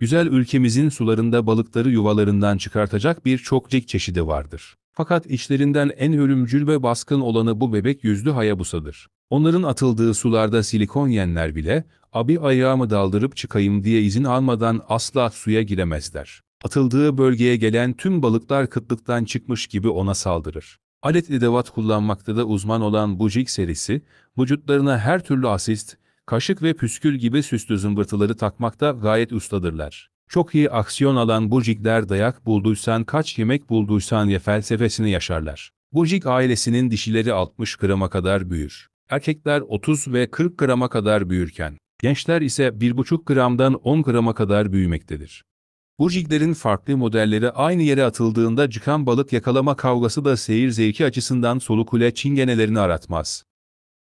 Güzel ülkemizin sularında balıkları yuvalarından çıkartacak birçok cik çeşidi vardır. Fakat içlerinden en ölümcül ve baskın olanı bu bebek yüzlü hayabusadır. Onların atıldığı sularda silikon yenler bile, abi ayağımı daldırıp çıkayım diye izin almadan asla suya giremezler. Atıldığı bölgeye gelen tüm balıklar kıtlıktan çıkmış gibi ona saldırır. Alet edevat kullanmakta da uzman olan bu jig serisi, vücutlarına her türlü asist, kaşık ve püskül gibi süslü zımbırtıları takmakta gayet ustadırlar. Çok iyi aksiyon alan burcikler dayak bulduysan kaç yemek bulduysan ye felsefesini yaşarlar. Burcik ailesinin dişileri 60 grama kadar büyür. Erkekler 30 ve 40 grama kadar büyürken, gençler ise 1,5 gramdan 10 grama kadar büyümektedir. Burciklerin farklı modelleri aynı yere atıldığında çıkan balık yakalama kavgası da seyir zevki açısından solukule çingenelerini aratmaz.